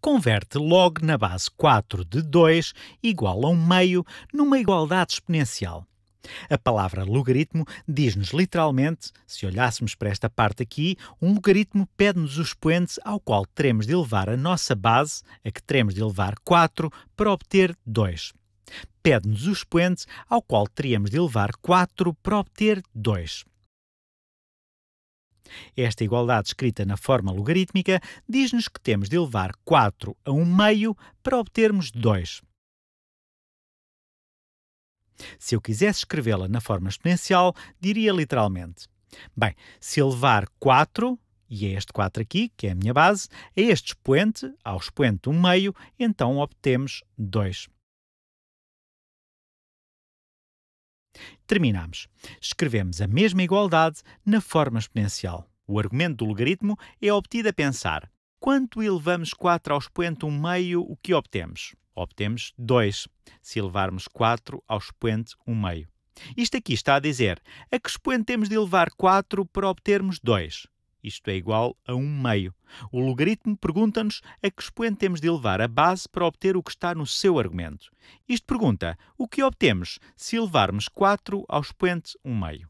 converte log na base 4 de 2 igual a um meio numa igualdade exponencial. A palavra logaritmo diz-nos literalmente, se olhássemos para esta parte aqui, um logaritmo pede-nos o expoente ao qual teremos de elevar a nossa base, a que teremos de elevar 4, para obter 2. Pede-nos o expoente ao qual teríamos de elevar 4 para obter 2. Esta igualdade escrita na forma logarítmica diz-nos que temos de elevar 4 a 1 meio para obtermos 2. Se eu quisesse escrevê-la na forma exponencial, diria literalmente: Bem, se elevar 4, e é este 4 aqui, que é a minha base, a este expoente, ao expoente 1 meio, então obtemos 2. Terminamos. Escrevemos a mesma igualdade na forma exponencial. O argumento do logaritmo é obtido a pensar quanto elevamos 4 ao expoente 1 meio, o que obtemos? Obtemos 2, se elevarmos 4 ao expoente 1 meio. Isto aqui está a dizer a que expoente temos de elevar 4 para obtermos 2. Isto é igual a 1 meio. O logaritmo pergunta-nos a que expoente temos de elevar a base para obter o que está no seu argumento. Isto pergunta o que obtemos se elevarmos 4 ao expoente 1 meio.